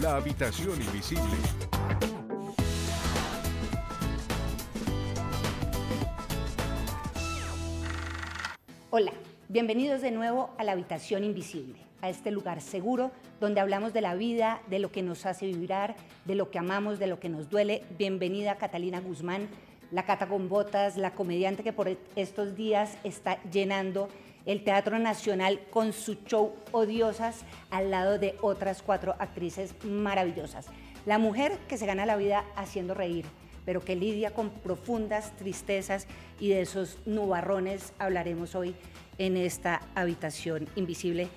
La habitación invisible. Hola, bienvenidos de nuevo a la habitación invisible, a este lugar seguro donde hablamos de la vida, de lo que nos hace vibrar, de lo que amamos, de lo que nos duele. Bienvenida Catalina Guzmán, la cata con botas, la comediante que por estos días está llenando el Teatro Nacional con su show Odiosas al lado de otras cuatro actrices maravillosas. La mujer que se gana la vida haciendo reír, pero que lidia con profundas tristezas y de esos nubarrones hablaremos hoy en esta habitación invisible.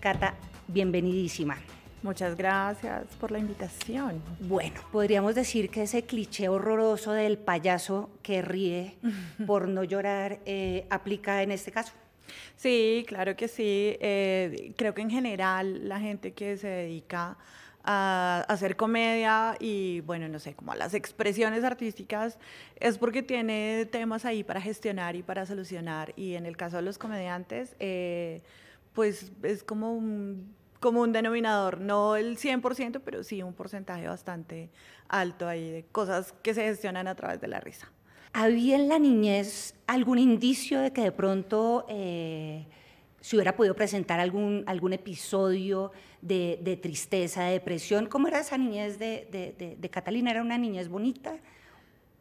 Cata, bienvenidísima. Muchas gracias por la invitación. Bueno, podríamos decir que ese cliché horroroso del payaso que ríe por no llorar eh, aplica en este caso. Sí, claro que sí. Eh, creo que en general la gente que se dedica a hacer comedia y, bueno, no sé, como a las expresiones artísticas, es porque tiene temas ahí para gestionar y para solucionar. Y en el caso de los comediantes, eh, pues es como como un denominador, no el 100%, pero sí un porcentaje bastante alto ahí de cosas que se gestionan a través de la risa. ¿Había en la niñez algún indicio de que de pronto eh, se hubiera podido presentar algún, algún episodio de, tristeza, de depresión? ¿Cómo era esa niñez de, Catalina? ¿Era una niñez bonita?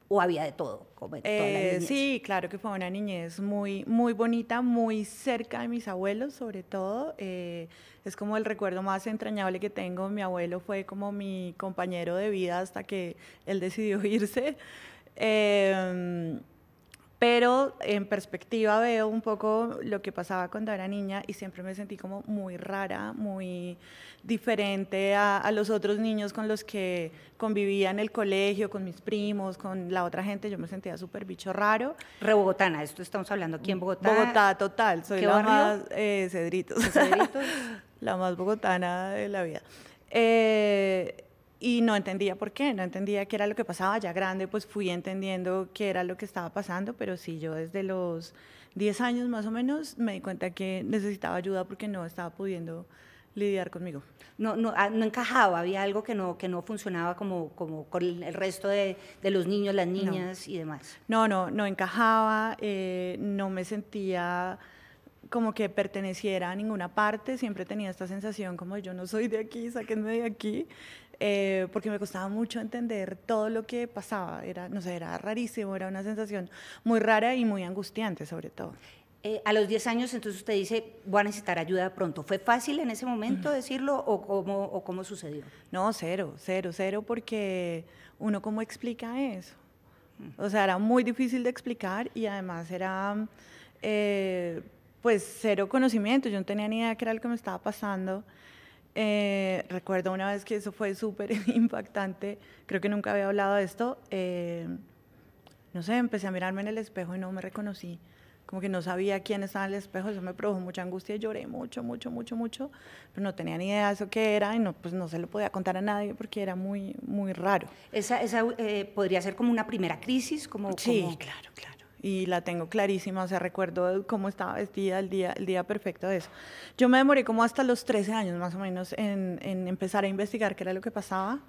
¿O había de todo? Eh, sí, claro que fue una niñez muy, muy bonita, muy cerca de mis abuelos sobre todo. Eh, es como el recuerdo más entrañable que tengo. Mi abuelo fue como mi compañero de vida hasta que él decidió irse. Em, pero en perspectiva veo un poco lo que pasaba cuando era niña y siempre me sentí como muy rara, muy diferente a, los otros niños con los que convivía en el colegio, con mis primos, con la otra gente, yo me sentía súper bicho raro. Re bogotana, esto estamos hablando aquí en Bogotá. Bogotá, total, soy la más eh, Cedritos. la más bogotana de la vida. Eh, y no entendía por qué, no entendía qué era lo que pasaba. Ya grande, pues fui entendiendo qué era lo que estaba pasando, pero sí, yo desde los 10 años más o menos me di cuenta que necesitaba ayuda porque no estaba pudiendo lidiar conmigo. No, no, ah, encajaba, había algo que no, que no funcionaba como, como con el resto de, de los niños, las niñas y demás. No, no, no encajaba, eh, no me sentía como que perteneciera a ninguna parte, siempre tenía esta sensación como yo no soy de aquí, sáquenme de aquí. Eh, porque me costaba mucho entender todo lo que pasaba. Era, no sé, era rarísimo, era una sensación muy rara y muy angustiante sobre todo. Eh, a los 10 años, entonces usted dice, voy a necesitar ayuda pronto. ¿Fue fácil en ese momento decirlo o cómo, o cómo sucedió? No, cero, cero, cero, porque uno cómo explica eso. O sea, era muy difícil de explicar y además era, eh, pues, cero conocimiento. Yo no tenía ni idea de qué era lo que me estaba pasando. Eh, recuerdo una vez que eso fue súper impactante, creo que nunca había hablado de esto. Eh, no sé, empecé a mirarme en el espejo y no me reconocí. Como que no sabía quién estaba en el espejo, eso me produjo mucha angustia, y lloré mucho, mucho, mucho, mucho, pero no tenía ni idea de eso que era y no, pues no se lo podía contar a nadie porque era muy, muy raro. Esa, esa eh, podría ser como una primera crisis, como... Sí, claro, claro y la tengo clarísima, o sea, recuerdo cómo estaba vestida el día, el día perfecto de eso. Yo me demoré como hasta los 13 años más o menos en, en empezar a investigar qué era lo que pasaba.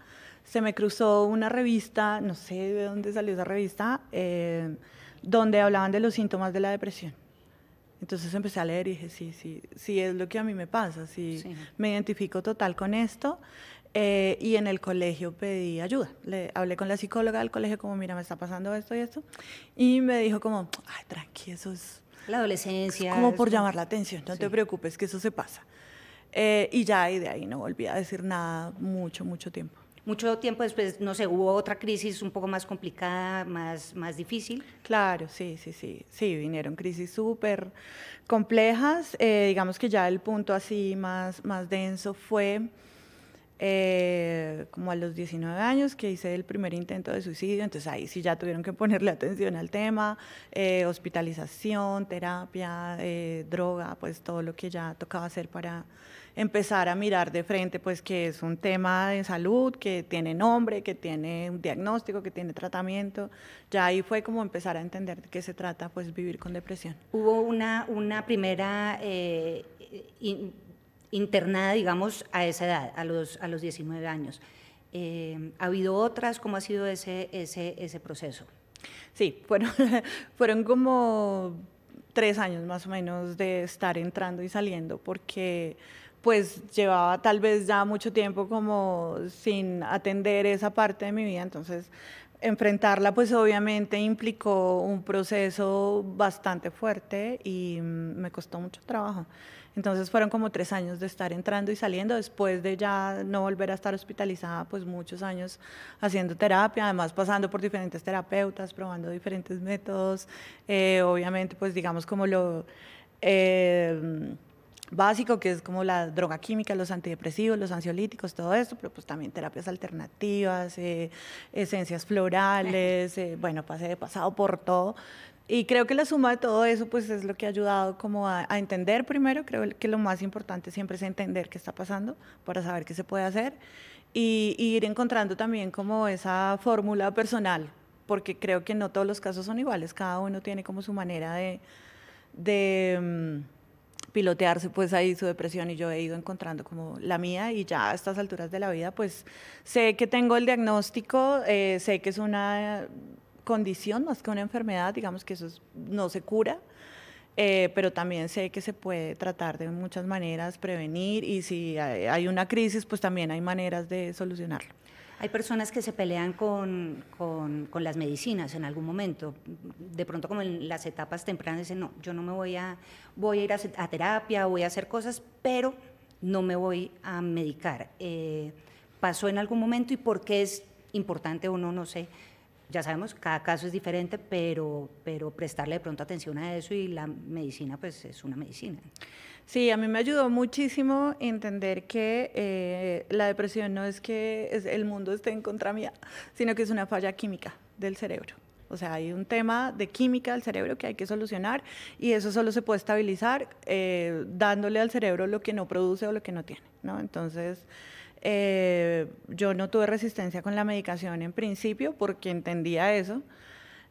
Se me cruzó una revista, no sé de dónde salió esa revista, eh, donde hablaban de los síntomas de la depresión. Entonces empecé a leer y dije, sí, sí, sí es lo que a mí me pasa, sí, me identifico total con esto. Eh, y en el colegio pedí ayuda. Le hablé con la psicóloga del colegio como, mira, me está pasando esto y esto. Y me dijo como, ay, tranqui, eso es... La adolescencia. como por llamar la atención, no te preocupes, que eso se pasa. Eh, y ya, y de ahí no volví a decir nada mucho, mucho tiempo. Mucho tiempo después, no sé, hubo otra crisis un poco más complicada, más, más difícil. Claro, sí, sí, sí. Sí, vinieron crisis súper complejas. Eh, digamos que ya el punto así más, más denso fue eh, como a los 19 años que hice el primer intento de suicidio, entonces ahí sí ya tuvieron que ponerle atención al tema, eh, hospitalización, terapia, eh, droga, pues todo lo que ya tocaba hacer para empezar a mirar de frente, pues que es un tema de salud, que tiene nombre, que tiene un diagnóstico, que tiene tratamiento. Ya ahí fue como empezar a entender de qué se trata, pues vivir con depresión. Hubo una, una primera internada, digamos, a esa edad, a los, a 19 años. Eh, ¿Ha habido otras? ¿Cómo ha sido ese, ese, proceso? Sí, fueron, fueron como tres años más o menos de estar entrando y saliendo, porque pues llevaba tal vez ya mucho tiempo como sin atender esa parte de mi vida, entonces enfrentarla pues obviamente implicó un proceso bastante fuerte y mm, me costó mucho trabajo. Entonces fueron como tres años de estar entrando y saliendo, después de ya no volver a estar hospitalizada, pues muchos años haciendo terapia, además pasando por diferentes terapeutas, probando diferentes métodos, eh, obviamente pues digamos como lo... Eh, básico, que es como la droga química, los antidepresivos, los ansiolíticos, todo esto, pero pues también terapias alternativas, eh, esencias florales, bueno, pasé de pasado por todo, y creo que la suma de todo eso pues es lo que ha ayudado como a, entender primero, creo que lo más importante siempre es entender qué está pasando para saber qué se puede hacer y, ir encontrando también como esa fórmula personal, porque creo que no todos los casos son iguales, cada uno tiene como su manera de, de mm, pilotearse pues ahí su depresión y yo he ido encontrando como la mía y ya a estas alturas de la vida pues sé que tengo el diagnóstico, eh, sé que es una condición más que una enfermedad, digamos que eso no se cura, eh, pero también sé que se puede tratar de muchas maneras, prevenir y si hay una crisis, pues también hay maneras de solucionarlo. Hay personas que se pelean con, con, las medicinas en algún momento. De pronto, como en las etapas tempranas, dicen, no, yo no me voy a, voy a ir a, terapia, voy a hacer cosas, pero no me voy a medicar. Eh, ¿Pasó en algún momento y por qué es importante uno, no sé, ya sabemos, cada caso es diferente, pero, pero prestarle de pronto atención a eso y la medicina pues es una medicina. Sí, a mí me ayudó muchísimo entender que eh, la depresión no es que es, el mundo esté en contra mía, sino que es una falla química del cerebro. O sea, hay un tema de química del cerebro que hay que solucionar y eso solo se puede estabilizar eh, dándole al cerebro lo que no produce o lo que no tiene, ¿no? Entonces... Eh, yo no tuve resistencia con la medicación en principio porque entendía eso,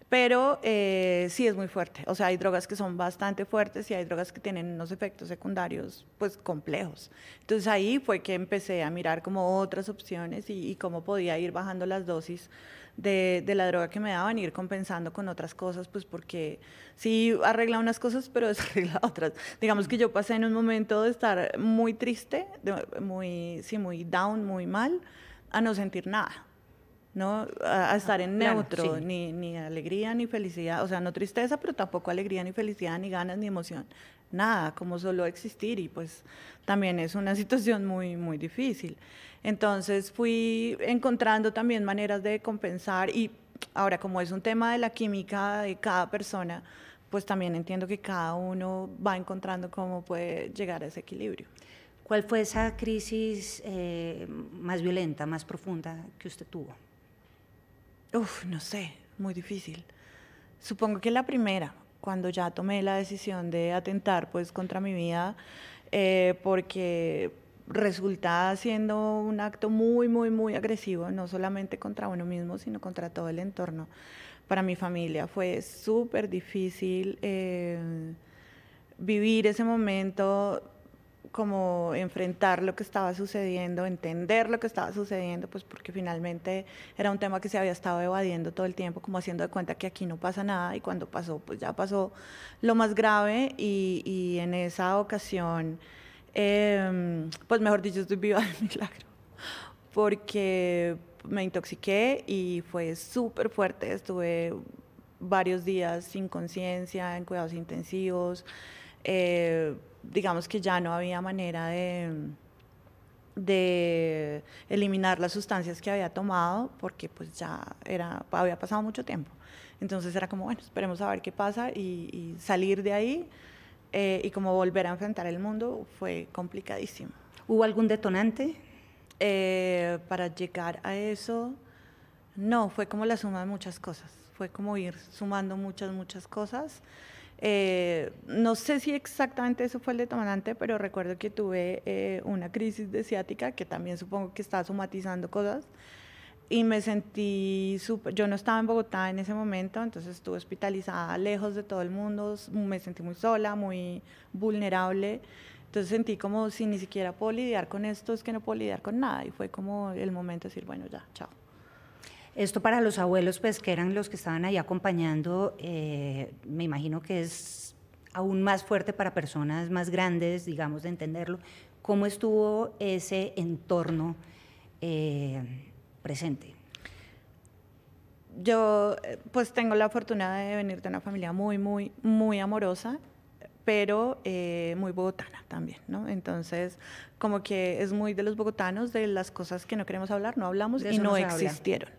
pero eh, sí es muy fuerte. O sea, hay drogas que son bastante fuertes y hay drogas que tienen unos efectos secundarios pues complejos. Entonces ahí fue que empecé a mirar como otras opciones y, y cómo podía ir bajando las dosis de, la droga que me daban, ir compensando con otras cosas, pues porque sí arregla unas cosas, pero desarregla otras. Digamos que yo pasé en un momento de estar muy triste, muy, sí, muy down, muy mal, a no sentir nada. ¿no? A, estar ah, en neutro, ni, ni, alegría ni felicidad, o sea, no tristeza, pero tampoco alegría ni felicidad, ni ganas ni emoción, nada, como solo existir y pues también es una situación muy, muy difícil. Entonces fui encontrando también maneras de compensar y ahora como es un tema de la química de cada persona, pues también entiendo que cada uno va encontrando cómo puede llegar a ese equilibrio. ¿Cuál fue esa crisis eh, más violenta, más profunda que usted tuvo? Uf, no sé, muy difícil. Supongo que la primera, cuando ya tomé la decisión de atentar pues contra mi vida, eh, porque resulta siendo un acto muy, muy, muy agresivo, no solamente contra uno mismo, sino contra todo el entorno. Para mi familia fue súper difícil eh, vivir ese momento, como enfrentar lo que estaba sucediendo, entender lo que estaba sucediendo, pues porque finalmente era un tema que se había estado evadiendo todo el tiempo, como haciendo de cuenta que aquí no pasa nada y cuando pasó, pues ya pasó lo más grave y en esa ocasión Em, pues mejor dicho, estoy viva del milagro, porque me intoxiqué y fue súper fuerte, estuve varios días sin conciencia, en cuidados intensivos, eh, digamos que ya no había manera de, de eliminar las sustancias que había tomado porque pues ya era, había pasado mucho tiempo. Entonces era como, bueno, esperemos a ver qué pasa y salir de ahí eh, y como volver a enfrentar el mundo fue complicadísimo. ¿Hubo algún detonante? Eh, para llegar a eso, no, fue como la suma de muchas cosas, fue como ir sumando muchas, muchas cosas. Eh, no sé si exactamente eso fue el detonante, pero recuerdo que tuve una crisis de ciática, que también supongo que estaba somatizando cosas, y me sentí súper, yo no estaba en Bogotá en ese momento, entonces estuve hospitalizada lejos de todo el mundo, me sentí muy sola, muy vulnerable, entonces sentí como si ni siquiera puedo lidiar con esto, es que no puedo lidiar con nada y fue como el momento de decir, bueno, ya, chao. Esto para los abuelos, pues que eran los que estaban ahí acompañando, eh, me imagino que es aún más fuerte para personas más grandes, digamos, de entenderlo. ¿Cómo estuvo ese entorno? Eh, presente. Yo eh, pues tengo la fortuna de venir de una familia muy, muy, muy amorosa, pero eh, muy bogotana también, ¿no? Entonces, como que es muy de los bogotanos, de las cosas que no queremos hablar, no hablamos y no, existieron.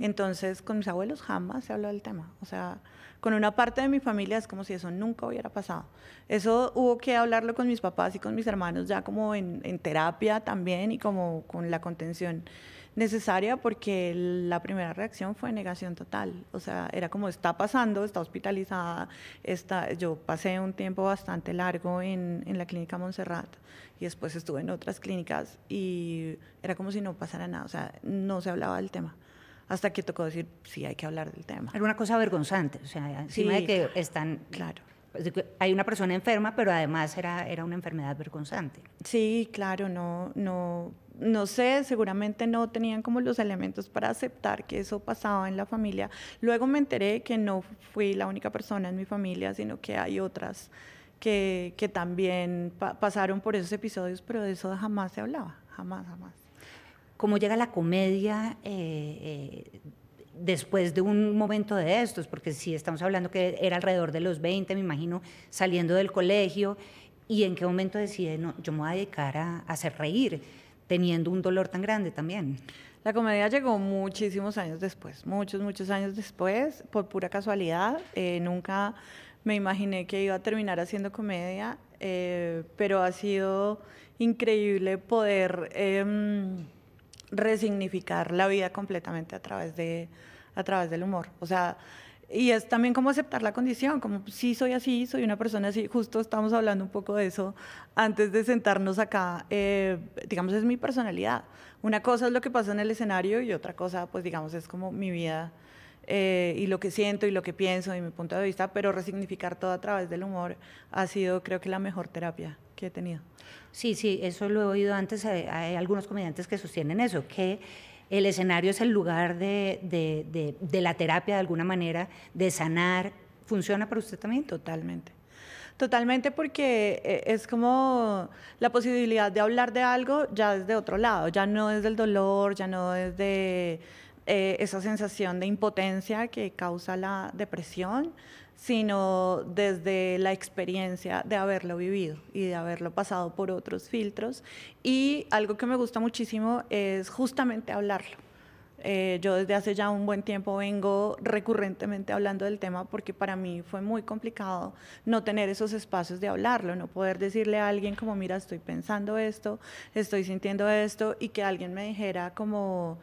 Entonces, con mis abuelos jamás se habló del tema. O sea, con una parte de mi familia es como si eso nunca hubiera pasado. Eso hubo que hablarlo con mis papás y con mis hermanos ya como en terapia también y como con la contención necesaria porque la primera reacción fue negación total. O sea, era como está pasando, está hospitalizada. Está, yo pasé un tiempo bastante largo en, en la clínica Montserrat y después estuve en otras clínicas y era como si no pasara nada. O sea, no se hablaba del tema hasta que tocó decir, sí, hay que hablar del tema. Era una cosa vergonzante, o sea, encima de que están claro hay una persona enferma, pero además era, era una enfermedad vergonzante. Sí, claro, no, no, no sé, seguramente no tenían como los elementos para aceptar que eso pasaba en la familia. Luego me enteré que no fui la única persona en mi familia, sino que hay otras que, que también pasaron por esos episodios, pero de eso jamás se hablaba, jamás, jamás. ¿Cómo llega la comedia? Eh, eh después de un momento de estos, porque si estamos hablando que era alrededor de los 20, me imagino, saliendo del colegio, y en qué momento decide, no, yo me voy a dedicar a, hacer reír, teniendo un dolor tan grande también. La comedia llegó muchísimos años después, muchos, muchos años después, por pura casualidad. Eh, nunca me imaginé que iba a terminar haciendo comedia, eh, pero ha sido increíble poder em, resignificar la vida completamente a través de, a través del humor. O sea, y es también como aceptar la condición, como pues, sí soy así, soy una persona así, justo estamos hablando un poco de eso antes de sentarnos acá, eh, digamos es mi personalidad. Una cosa es lo que pasa en el escenario y otra cosa pues digamos es como mi vida eh, y lo que siento y lo que pienso y mi punto de vista, pero resignificar todo a través del humor ha sido creo que la mejor terapia que he tenido. Sí, sí, eso lo he oído antes, eh, hay algunos comediantes que sostienen eso, que el escenario es el lugar de, la terapia de alguna manera, de sanar. ¿Funciona para usted también? Totalmente. Totalmente porque eh, es como la posibilidad de hablar de algo ya desde otro lado, ya no es del dolor, ya no es de eh, esa sensación de impotencia que causa la depresión, sino desde la experiencia de haberlo vivido y de haberlo pasado por otros filtros. Y algo que me gusta muchísimo es justamente hablarlo. Eh, yo desde hace ya un buen tiempo vengo recurrentemente hablando del tema porque para mí fue muy complicado no tener esos espacios de hablarlo, no poder decirle a alguien como, mira, estoy pensando esto, estoy sintiendo esto, y que alguien me dijera como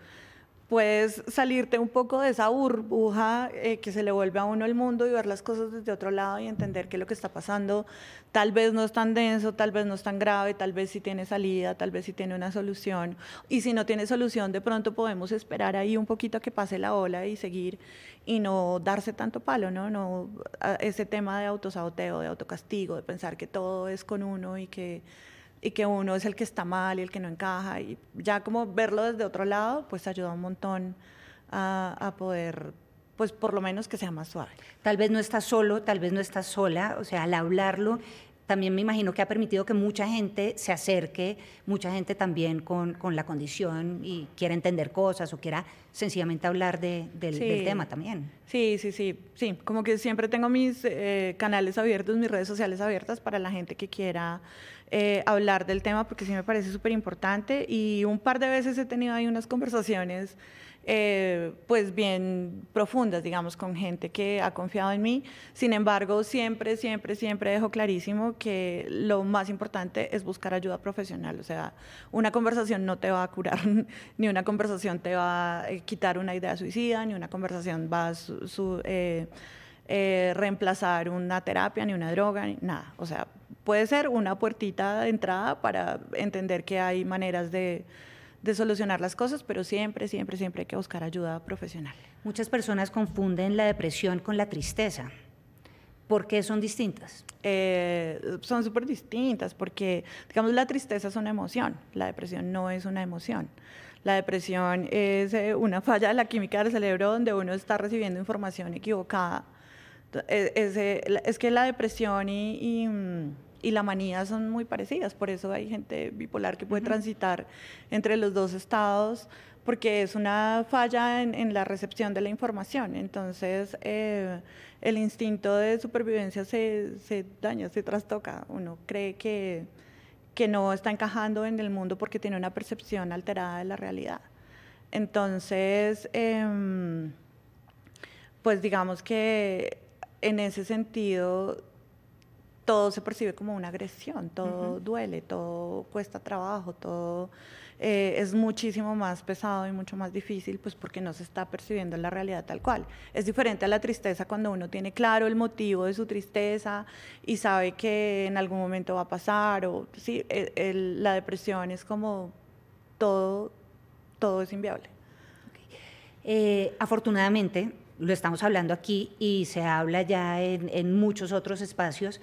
puedes salirte un poco de esa burbuja eh, que se le vuelve a uno el mundo y ver las cosas desde otro lado y entender que lo que está pasando tal vez no es tan denso, tal vez no es tan grave, tal vez sí tiene salida, tal vez sí tiene una solución. Y si no tiene solución, de pronto podemos esperar ahí un poquito a que pase la ola y seguir y no darse tanto palo, ¿no? no ese tema de autosaboteo, de autocastigo, de pensar que todo es con uno y que y que uno es el que está mal y el que no encaja. Y ya como verlo desde otro lado, pues ayuda un montón a, poder pues por lo menos que sea más suave. Tal vez no estás solo, tal vez no estás sola, o sea, al hablarlo también me imagino que ha permitido que mucha gente se acerque, mucha gente también con, con la condición y quiera entender cosas o quiera sencillamente hablar de, del, tema también. Sí, sí, sí, sí, como que siempre tengo mis eh, canales abiertos, mis redes sociales abiertas para la gente que quiera eh, hablar del tema porque sí me parece súper importante y un par de veces he tenido ahí unas conversaciones eh, pues bien profundas, digamos, con gente que ha confiado en mí. Sin embargo, siempre, siempre, siempre dejo clarísimo que lo más importante es buscar ayuda profesional. O sea, una conversación no te va a curar, ni una conversación te va a quitar una idea suicida, ni una conversación va a... Su, eh, eh, reemplazar una terapia, ni una droga, ni nada. O sea, puede ser una puertita de entrada para entender que hay maneras de, solucionar las cosas, pero siempre, siempre, siempre hay que buscar ayuda profesional. Muchas personas confunden la depresión con la tristeza. ¿Por qué son distintas? Eh, son súper distintas porque, digamos, la tristeza es una emoción, la depresión no es una emoción. La depresión es eh, una falla de la química del cerebro donde uno está recibiendo información equivocada eh, es, que la depresión mm, y, la manía son muy parecidas, por eso hay gente bipolar que puede transitar entre los dos estados, porque es una falla en, la recepción de la información. Entonces, eh, el instinto de supervivencia se, daña, se trastoca. Uno cree que, no está encajando en el mundo porque tiene una percepción alterada de la realidad. Entonces, em, pues digamos que en ese sentido, todo se percibe como una agresión, todo duele, todo cuesta trabajo, todo eh, es muchísimo más pesado y mucho más difícil, pues porque no se está percibiendo la realidad tal cual. Es diferente a la tristeza cuando uno tiene claro el motivo de su tristeza y sabe que en algún momento va a pasar, o sí, e, la depresión es como todo, todo es inviable. Eh, afortunadamente, lo estamos hablando aquí y se habla ya en, muchos otros espacios,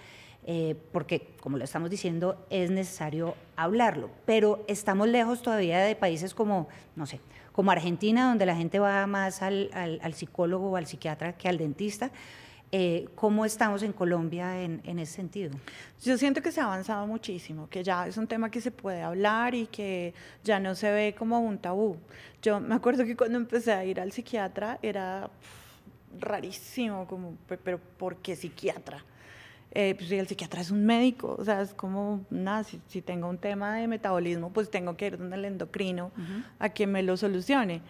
eh, porque, como lo estamos diciendo, es necesario hablarlo. Pero estamos lejos todavía de países como, no sé, como Argentina, donde la gente va más al, psicólogo o al psiquiatra que al dentista. Eh, ¿Cómo estamos en Colombia en, ese sentido? Yo siento que se ha avanzado muchísimo, que ya es un tema que se puede hablar y que ya no se ve como un tabú. Yo me acuerdo que cuando empecé a ir al psiquiatra era rarísimo, como, pero ¿por qué psiquiatra? Eh, pues el psiquiatra es un médico, o sea, es como, nada, si, tengo un tema de metabolismo, pues tengo que ir donde el endocrino a que me lo solucione.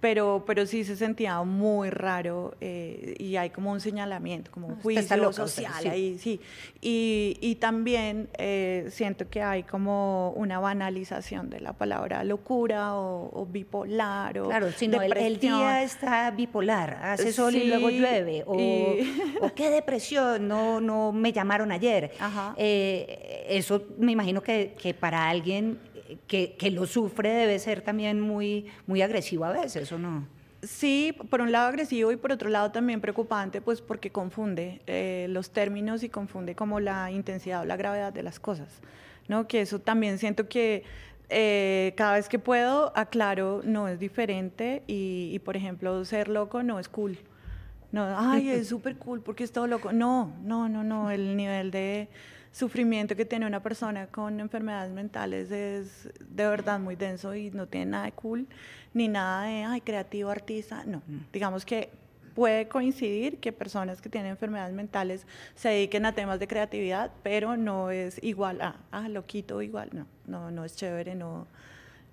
Pero, pero sí se sentía muy raro eh, y hay como un señalamiento, como un juicio social sí. ahí, sí. Y, y también eh, siento que hay como una banalización de la palabra locura o, bipolar. O claro, sino el, el, día está bipolar, hace sol y luego llueve, o, o, qué depresión, no, no me llamaron ayer. Eh, eso me imagino que, que para alguien que, lo sufre debe ser también muy, muy agresivo a veces, ¿o no? Sí, por un lado agresivo y por otro lado también preocupante, pues porque confunde eh, los términos y confunde como la intensidad o la gravedad de las cosas, ¿no? Que eso también siento que eh, cada vez que puedo aclaro, no es diferente y, por ejemplo, ser loco no es cool. No, ay, es súper cool porque es todo loco. No, no, no, no, el nivel de sufrimiento que tiene una persona con enfermedades mentales es de verdad muy denso y no tiene nada de cool, ni nada de, creativo, artista, no. Mm. Digamos que puede coincidir que personas que tienen enfermedades mentales se dediquen a temas de creatividad, pero no es igual a, ah, loquito, igual, no, no, no es chévere, no,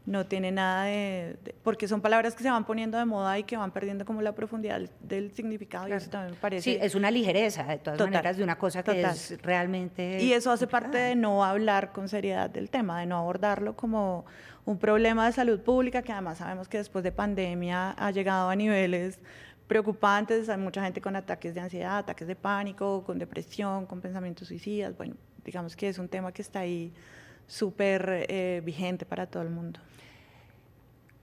no tiene nada de, porque son palabras que se van poniendo de moda y que van perdiendo como la profundidad del, significado y eso también me parece sí es una ligereza de todas maneras de una cosa que es realmente y eso hace parte de no hablar con seriedad del tema de no abordarlo como un problema de salud pública que además sabemos que después de pandemia ha llegado a niveles preocupantes hay mucha gente con ataques de ansiedad ataques de pánico con depresión con pensamientos suicidas bueno digamos que es un tema que está ahí súper eh, vigente para todo el mundo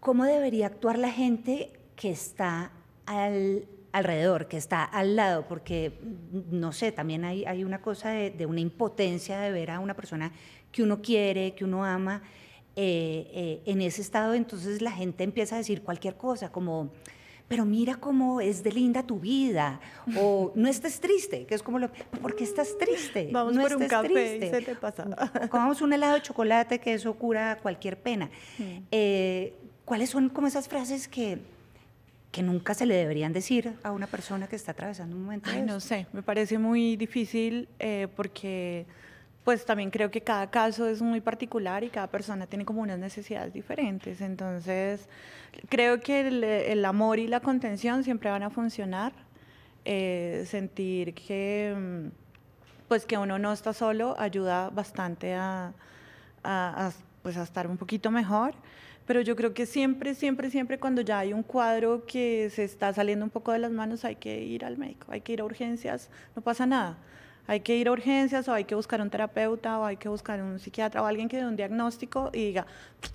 ¿cómo debería actuar la gente que está al, alrededor, que está al lado? Porque, mm, no sé, también hay, una cosa de, una impotencia de ver a una persona que uno quiere, que uno ama, eh, eh, en ese estado, entonces la gente empieza a decir cualquier cosa, como pero mira cómo es de linda tu vida, o no estés triste, que es como lo, ¿por qué estás triste? Vamos por un café te pasa. Comamos un helado de chocolate, que eso cura cualquier pena. Mm. Eh, ¿cuáles son como esas frases que, que nunca se le deberían decir a una persona que está atravesando un momento? Ay, no sé, me parece muy difícil eh, porque pues también creo que cada caso es muy particular y cada persona tiene como unas necesidades diferentes. Entonces, creo que el, amor y la contención siempre van a funcionar. Eh, sentir que mm, pues que uno no está solo ayuda bastante a, a, pues a estar un poquito mejor pero yo creo que siempre, siempre, siempre cuando ya hay un cuadro que se está saliendo un poco de las manos hay que ir al médico, hay que ir a urgencias, no pasa nada hay que ir a urgencias o hay que buscar un terapeuta o hay que buscar un psiquiatra o alguien que dé un diagnóstico y diga,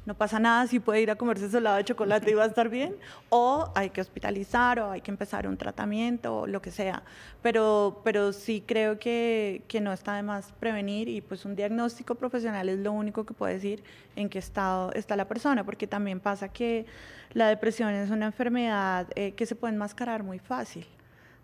no pasa nada, si puede ir a comerse helado de chocolate y va a estar bien, o hay que hospitalizar o hay que empezar un tratamiento o lo que sea. Pero, pero sí creo que, no está de más prevenir y pues un diagnóstico profesional es lo único que puede decir en qué estado está la persona, porque también pasa que la depresión es una enfermedad eh, que se puede enmascarar muy fácil.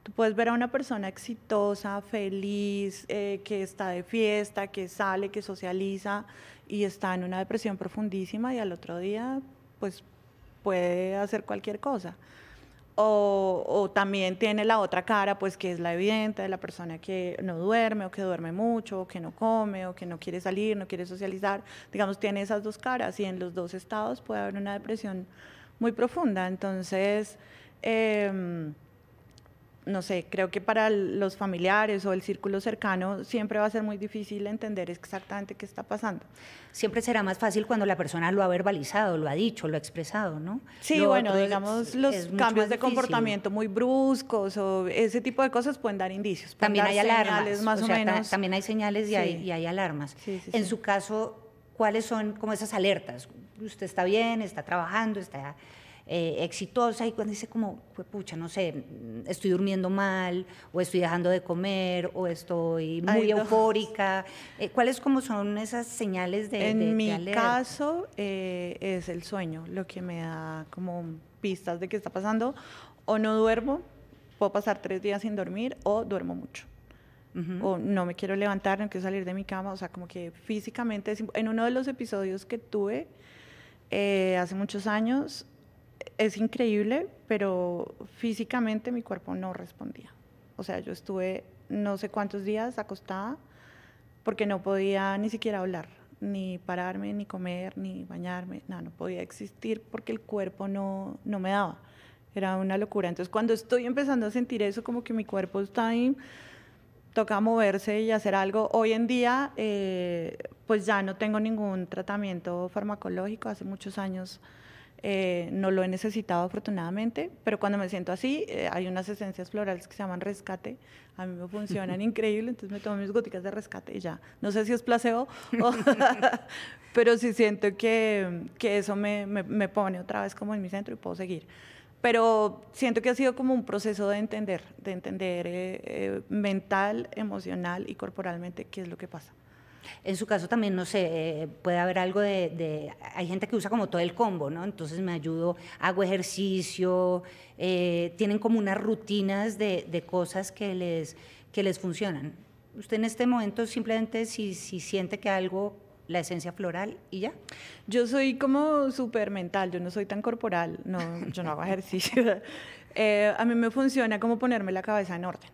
Tú puedes ver a una persona exitosa, feliz, eh, que está de fiesta, que sale, que socializa y está en una depresión profundísima y al otro día pues puede hacer cualquier cosa. O, también tiene la otra cara, pues que es la evidente de la persona que no duerme o que duerme mucho o que no come o que no quiere salir, no quiere socializar. Digamos, tiene esas dos caras y en los dos estados puede haber una depresión muy profunda. Entonces, em, no sé, creo que para los familiares o el círculo cercano siempre va a ser muy difícil entender exactamente qué está pasando. Siempre será más fácil cuando la persona lo ha verbalizado, lo ha dicho, lo ha expresado, ¿no? Sí, bueno, digamos, los cambios de comportamiento muy bruscos o ese tipo de cosas pueden dar indicios. Pueden también hay Más o, menos. También hay señales y, hay, alarmas. en su caso, ¿cuáles son como esas alertas? Usted está bien, está trabajando, está eh, exitosa y cuando dice como, pues pucha, no sé, estoy durmiendo mal o estoy dejando de comer o estoy muy eufórica. Eh, ¿Cuáles como son esas señales de... En mi caso eh, es el sueño, lo que me da como pistas de qué está pasando. O no duermo, puedo pasar tres días sin dormir o duermo mucho. o no me quiero levantar, no quiero salir de mi cama, o sea, como que físicamente, en uno de los episodios que tuve eh, hace muchos años, es increíble, pero físicamente mi cuerpo no respondía. O sea, yo estuve no sé cuántos días acostada porque no podía ni siquiera hablar, ni pararme, ni comer, ni bañarme, nada, no podía existir porque el cuerpo no, me daba. Era una locura. Entonces, cuando estoy empezando a sentir eso, como que mi cuerpo está ahí, toca moverse y hacer algo. Hoy en día, eh, pues ya no tengo ningún tratamiento farmacológico. Hace muchos años eh, no lo he necesitado afortunadamente, pero cuando me siento así, eh, hay unas esencias florales que se llaman rescate. A mí me funcionan increíble, entonces me tomo mis goticas de rescate y ya. No sé si es placebo, pero sí siento que, que eso me, me, pone otra vez como en mi centro y puedo seguir pero siento que ha sido como un proceso de entender, de entender eh, mental, emocional y corporalmente qué es lo que pasa. En su caso también, no sé, eh, puede haber algo de, Hay gente que usa como todo el combo, ¿no? Entonces me ayudo, hago ejercicio, eh, tienen como unas rutinas de, de, cosas que les, que les funcionan. Usted en este momento simplemente si, si siente que algo la esencia floral y ya. Yo soy como súper mental, yo no soy tan corporal, no, yo no hago ejercicio. Eh, a mí me funciona como ponerme la cabeza en orden.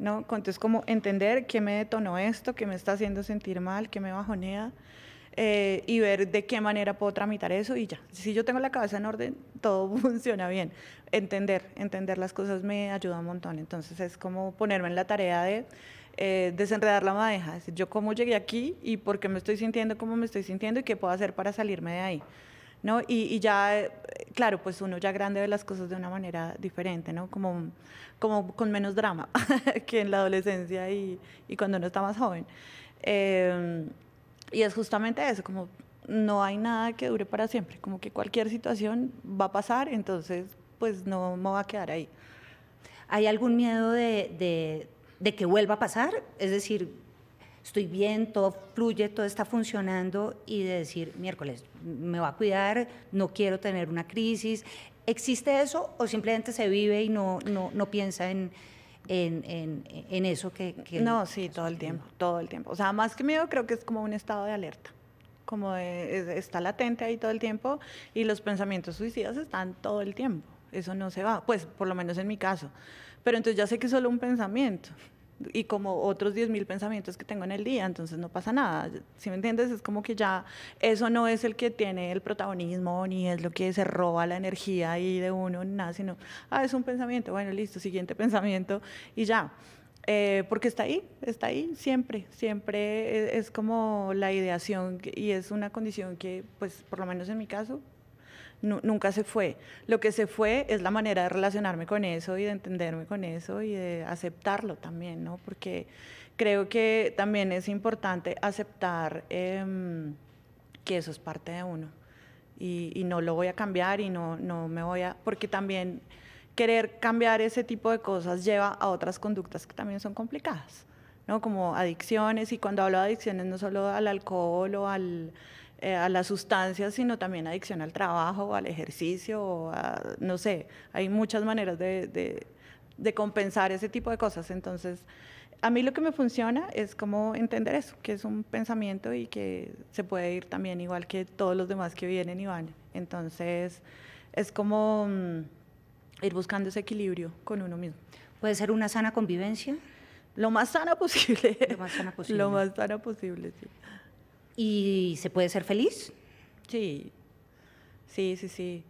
¿no? Entonces, como entender qué me detonó esto, qué me está haciendo sentir mal, qué me bajonea, eh, y ver de qué manera puedo tramitar eso y ya. Si yo tengo la cabeza en orden, todo funciona bien. Entender, entender las cosas me ayuda un montón. Entonces, es como ponerme en la tarea de eh, desenredar la madeja, decir, yo cómo llegué aquí y por qué me estoy sintiendo, cómo me estoy sintiendo y qué puedo hacer para salirme de ahí. ¿no? Y, ya, claro, pues uno ya grande ve las cosas de una manera diferente, ¿no? Como, como con menos drama que en la adolescencia y, cuando uno está más joven. Eh, y es justamente eso, como no hay nada que dure para siempre, como que cualquier situación va a pasar, entonces pues no me va a quedar ahí. ¿Hay algún miedo de que vuelva a pasar? Es decir, estoy bien, todo fluye, todo está funcionando y de decir, miércoles, me va a cuidar, no quiero tener una crisis. ¿Existe eso o simplemente se vive y no, no, no piensa en, en, en, eso que, No, sí, todo el tiempo, todo el tiempo. O sea, más que miedo creo que es como un estado de alerta como está latente ahí todo el tiempo y los pensamientos suicidas están todo el tiempo. Eso no se va, pues por lo menos en mi caso. Pero entonces ya sé que es solo un pensamiento y como otros 10.000 pensamientos que tengo en el día, entonces no pasa nada. Si me entiendes? Es como que ya eso no es el que tiene el protagonismo, ni es lo que se roba la energía ahí de uno, nada, sino, ah, es un pensamiento, bueno, listo, siguiente pensamiento y ya. Eh, porque está ahí, está ahí siempre, siempre e, es como la ideación y es una condición que, pues, por lo menos en mi caso, nunca se fue. Lo que se fue es la manera de relacionarme con eso y de entenderme con eso y de aceptarlo también, ¿no? Porque creo que también es importante aceptar em, que eso es parte de uno y, no lo voy a cambiar y no, no me voy a... porque también querer cambiar ese tipo de cosas lleva a otras conductas que también son complicadas, ¿no? Como adicciones y cuando hablo de adicciones no solo al alcohol o al eh, a las sustancias, sino también adicción al trabajo, al ejercicio, no sé, hay muchas maneras de, compensar ese tipo de cosas. Entonces, a mí lo que me funciona es como entender eso, que es un pensamiento y que se puede ir también igual que todos los demás que vienen y van. Entonces, es como mm, ir buscando ese equilibrio con uno mismo. ¿Puede ser una sana convivencia? Lo más sana posible. Lo más sana posible. lo más sana posible, sí. ¿Y se puede ser feliz? Sí, sí, sí, sí.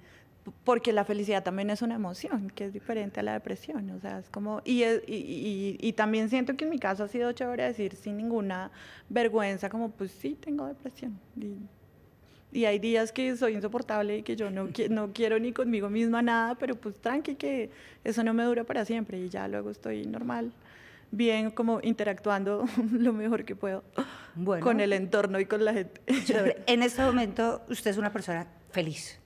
Porque la felicidad también es una emoción que es diferente a la depresión. O sea, es como. Y, y, y, también siento que en mi caso ha sido chévere decir sin ninguna vergüenza, como, pues sí, tengo depresión. Y, hay días que soy insoportable y que yo no, no quiero ni conmigo misma nada, pero pues tranqui, que eso no me dura para siempre y ya luego estoy normal bien como interactuando lo mejor que puedo con el entorno y con la gente. en este momento usted es una persona feliz.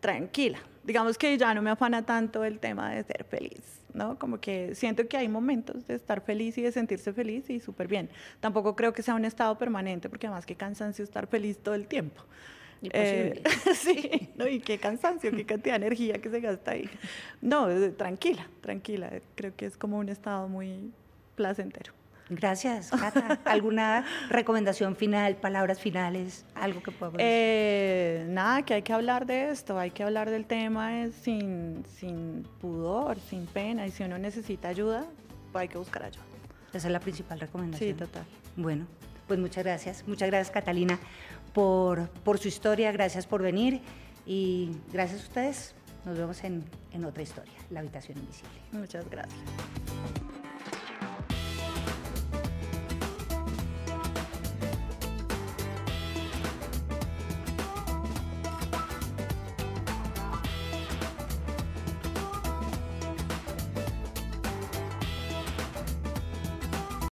Tranquila. Digamos que ya no me afana tanto el tema de ser feliz, ¿no? Como que siento que hay momentos de estar feliz y de sentirse feliz y súper bien. Tampoco creo que sea un estado permanente porque además que cansancio estar feliz todo el tiempo. Pues eh, sí, ¿no? y qué cansancio, qué cantidad de energía que se gasta ahí. No, eh, tranquila, tranquila. Creo que es como un estado muy placentero. Gracias, Cata. ¿Alguna recomendación final, palabras finales, algo que pueda eh, nada, que hay que hablar de esto, hay que hablar del tema sin, sin pudor, sin pena, y si uno necesita ayuda, pues hay que buscar ayuda. Esa es la principal recomendación. total. Bueno, pues muchas gracias. Muchas gracias, Catalina por, por su historia, gracias por venir y gracias a ustedes. Nos vemos en, en otra historia, La Habitación Invisible. Muchas gracias.